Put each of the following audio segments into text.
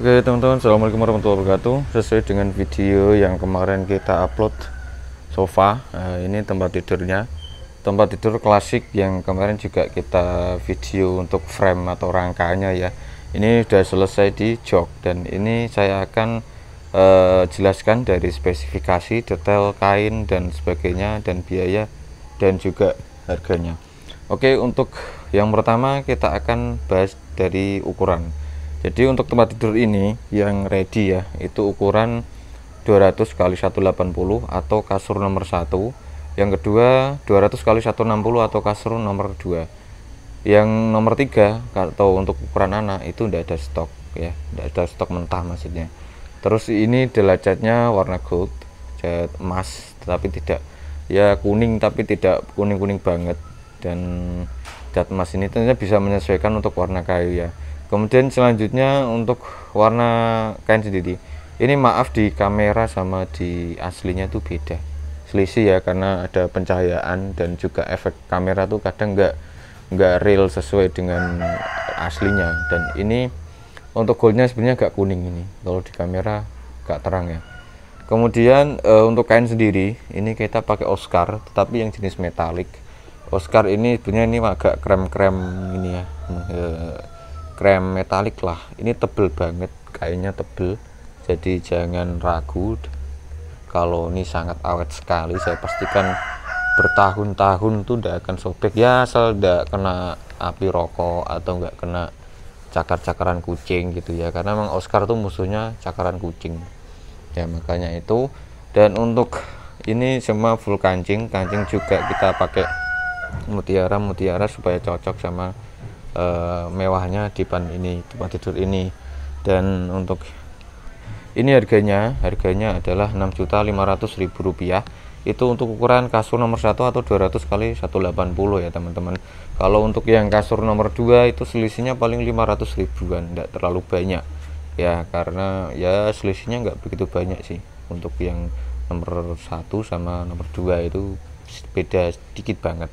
Oke teman-teman Assalamualaikum warahmatullahi wabarakatuh sesuai dengan video yang kemarin kita upload sofa nah, eh, ini tempat tidurnya tempat tidur klasik yang kemarin juga kita video untuk frame atau rangkanya ya ini sudah selesai di jok dan ini saya akan uh, jelaskan dari spesifikasi detail kain dan sebagainya dan biaya dan juga harganya Oke untuk yang pertama kita akan bahas dari ukuran jadi untuk tempat tidur ini yang ready ya itu ukuran 200 kali 180 atau kasur nomor 1 yang kedua 200 kali 160 atau kasur nomor 2 yang nomor 3 atau untuk ukuran anak itu tidak ada stok ya tidak ada stok mentah maksudnya terus ini delajatnya warna gold cat emas tetapi tidak ya kuning tapi tidak kuning-kuning banget dan cat emas ini tentunya bisa menyesuaikan untuk warna kayu ya kemudian selanjutnya untuk warna kain sendiri ini maaf di kamera sama di aslinya tuh beda selisih ya karena ada pencahayaan dan juga efek kamera tuh kadang nggak nggak real sesuai dengan aslinya dan ini untuk goldnya sebenarnya agak kuning ini kalau di kamera agak terang ya kemudian e, untuk kain sendiri ini kita pakai Oscar tetapi yang jenis metalik Oscar ini sebenarnya ini agak krem-krem ini ya eh, krem metalik lah ini tebel banget kayaknya tebel jadi jangan ragu kalau ini sangat awet sekali saya pastikan bertahun-tahun tuh tidak akan sobek ya asal tidak kena api rokok atau nggak kena cakar-cakaran kucing gitu ya karena memang Oscar tuh musuhnya cakaran kucing ya makanya itu dan untuk ini semua full kancing kancing juga kita pakai mutiara mutiara supaya cocok sama e, mewahnya di pan ini tempat tidur ini dan untuk ini harganya harganya adalah 6.500.000 rupiah itu untuk ukuran kasur nomor 1 atau 200 kali 180 ya teman-teman kalau untuk yang kasur nomor 2 itu selisihnya paling 500 ribuan tidak terlalu banyak ya karena ya selisihnya nggak begitu banyak sih untuk yang nomor 1 sama nomor 2 itu beda sedikit banget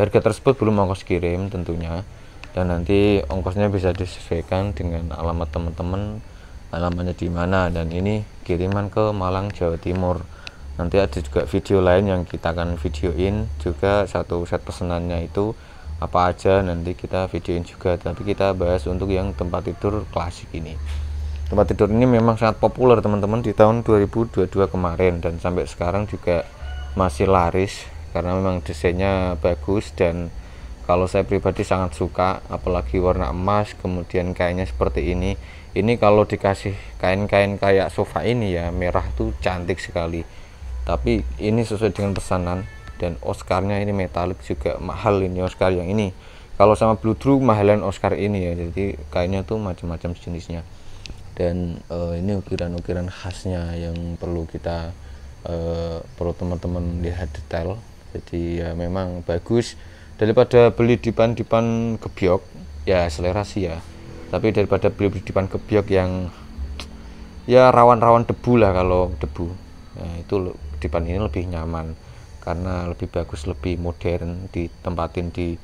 harga tersebut belum ongkos kirim tentunya dan nanti ongkosnya bisa disesuaikan dengan alamat teman-teman alamatnya di mana dan ini kiriman ke Malang Jawa Timur nanti ada juga video lain yang kita akan videoin juga satu set pesenannya itu apa aja nanti kita videoin juga tapi kita bahas untuk yang tempat tidur klasik ini tempat tidur ini memang sangat populer teman-teman di tahun 2022 kemarin dan sampai sekarang juga masih laris karena memang desainnya bagus dan kalau saya pribadi sangat suka apalagi warna emas kemudian kainnya seperti ini ini kalau dikasih kain-kain kayak sofa ini ya merah tuh cantik sekali tapi ini sesuai dengan pesanan dan Oscarnya ini metalik juga mahal ini Oscar yang ini kalau sama Blue true mahalan Oscar ini ya jadi kainnya tuh macam-macam jenisnya dan uh, ini ukiran-ukiran khasnya yang perlu kita uh, perlu teman-teman lihat detail jadi ya memang bagus daripada beli di pan di pan kebiok ya selera sih ya tapi daripada beli di pan kebiok yang ya rawan-rawan debu lah kalau debu nah, itu di pan ini lebih nyaman karena lebih bagus lebih modern ditempatin di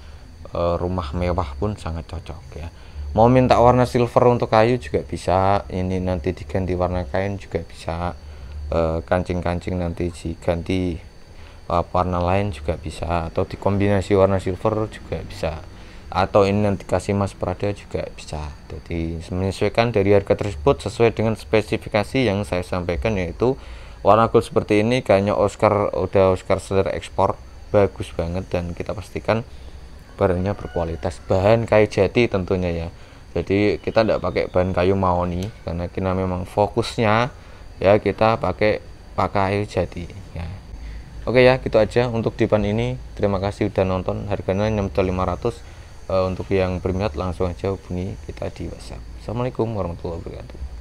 uh, rumah mewah pun sangat cocok ya mau minta warna silver untuk kayu juga bisa ini nanti diganti warna kain juga bisa eh, kancing-kancing uh, nanti diganti Eh, warna lain juga bisa atau dikombinasi warna silver juga bisa atau ini nanti kasih mas Prada juga bisa jadi menyesuaikan dari harga tersebut sesuai dengan spesifikasi yang saya sampaikan yaitu warna gold seperti ini kayaknya Oscar udah Oscar seder ekspor bagus banget dan kita pastikan barangnya berkualitas bahan kayu jati tentunya ya jadi kita tidak pakai bahan kayu maoni karena kita memang fokusnya ya kita pakai pakai kayu jati ya oke ya gitu aja untuk di pan ini terima kasih udah nonton harganya 6500 uh, eh, untuk yang berminat langsung aja hubungi kita di whatsapp assalamualaikum warahmatullahi wabarakatuh